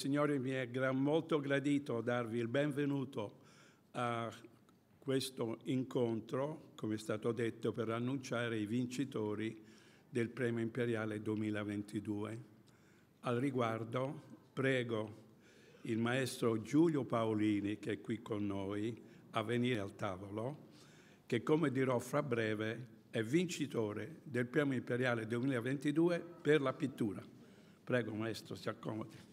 Signori, mi è molto gradito darvi il benvenuto a questo incontro, come è stato detto, per annunciare i vincitori del Premio Imperiale 2022. Al riguardo prego il maestro Giulio Paolini, che è qui con noi, a venire al tavolo, che come dirò fra breve è vincitore del Premio Imperiale 2022 per la pittura. Prego maestro, si accomodi.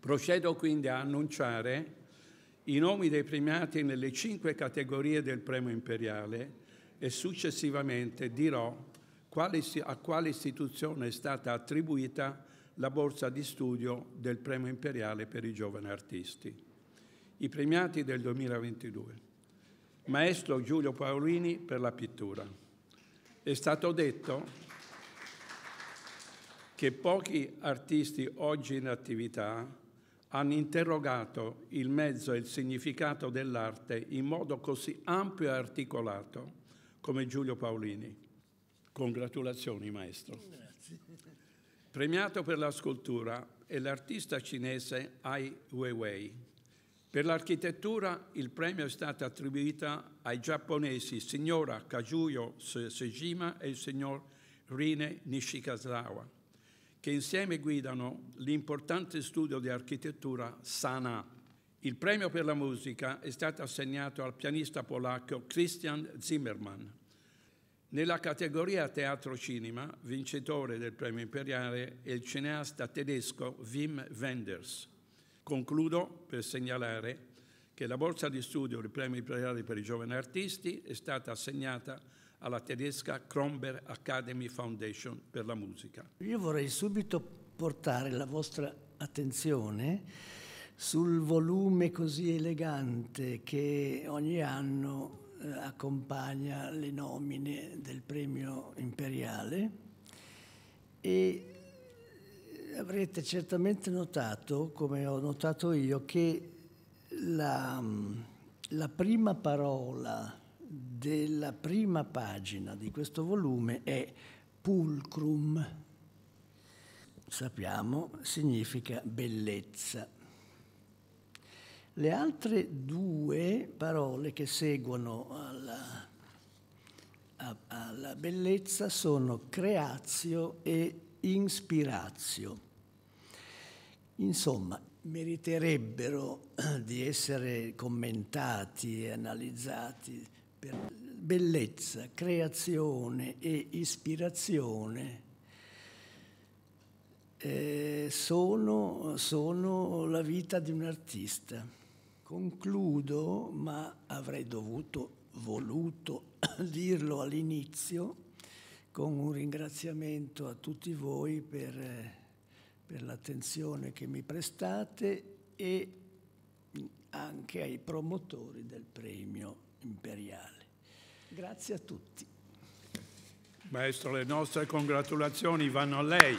Procedo quindi a annunciare i nomi dei premiati nelle cinque categorie del premio imperiale e successivamente dirò quale, a quale istituzione è stata attribuita la borsa di studio del premio imperiale per i giovani artisti. I premiati del 2022. Maestro Giulio Paolini per la pittura. È stato detto che pochi artisti oggi in attività hanno interrogato il mezzo e il significato dell'arte in modo così ampio e articolato come Giulio Paolini. Congratulazioni maestro. Grazie. Premiato per la scultura è l'artista cinese Ai Weiwei. Per l'architettura il premio è stato attribuito ai giapponesi signora Kajuyo Sejima e il signor Rine Nishikazawa che insieme guidano l'importante studio di architettura Sana. Il premio per la musica è stato assegnato al pianista polacco Christian Zimmermann. Nella categoria teatro-cinema, vincitore del premio imperiale è il cineasta tedesco Wim Wenders. Concludo per segnalare che la borsa di studio del premio imperiale per i giovani artisti è stata assegnata alla tedesca Kronberg Academy Foundation per la musica. Io vorrei subito portare la vostra attenzione sul volume così elegante che ogni anno eh, accompagna le nomine del premio imperiale e eh, avrete certamente notato, come ho notato io, che la, mm, la prima parola della prima pagina di questo volume è pulcrum. Sappiamo significa bellezza. Le altre due parole che seguono alla, alla bellezza sono creazio e inspirazio. Insomma, meriterebbero di essere commentati e analizzati bellezza, creazione e ispirazione eh, sono, sono la vita di un artista. Concludo, ma avrei dovuto, voluto dirlo all'inizio, con un ringraziamento a tutti voi per, eh, per l'attenzione che mi prestate e anche ai promotori del premio imperiale. Grazie a tutti. Maestro, le nostre congratulazioni vanno a lei.